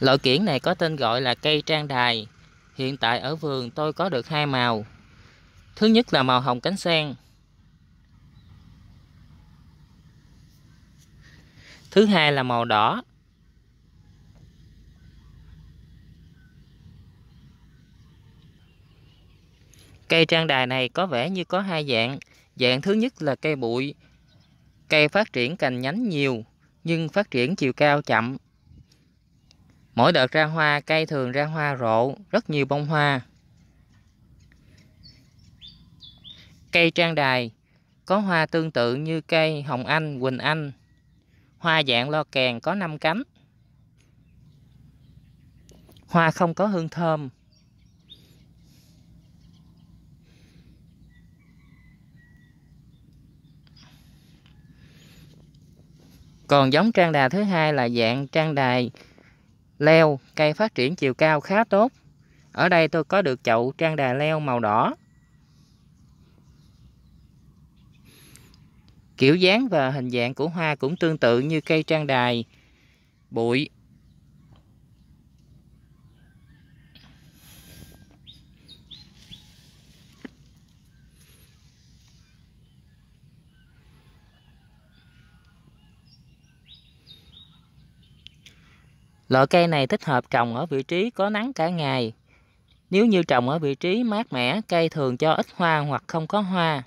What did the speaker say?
Loại kiển này có tên gọi là cây trang đài. Hiện tại ở vườn tôi có được hai màu. Thứ nhất là màu hồng cánh sen. Thứ hai là màu đỏ. Cây trang đài này có vẻ như có hai dạng. Dạng thứ nhất là cây bụi. Cây phát triển cành nhánh nhiều nhưng phát triển chiều cao chậm Mỗi đợt ra hoa, cây thường ra hoa rộ, rất nhiều bông hoa. Cây trang đài có hoa tương tự như cây hồng anh, quỳnh anh. Hoa dạng lo kèn có 5 cánh. Hoa không có hương thơm. Còn giống trang đà thứ hai là dạng trang đài leo cây phát triển chiều cao khá tốt ở đây tôi có được chậu trang đà leo màu đỏ kiểu dáng và hình dạng của hoa cũng tương tự như cây trang đài bụi Loại cây này thích hợp trồng ở vị trí có nắng cả ngày. Nếu như trồng ở vị trí mát mẻ, cây thường cho ít hoa hoặc không có hoa.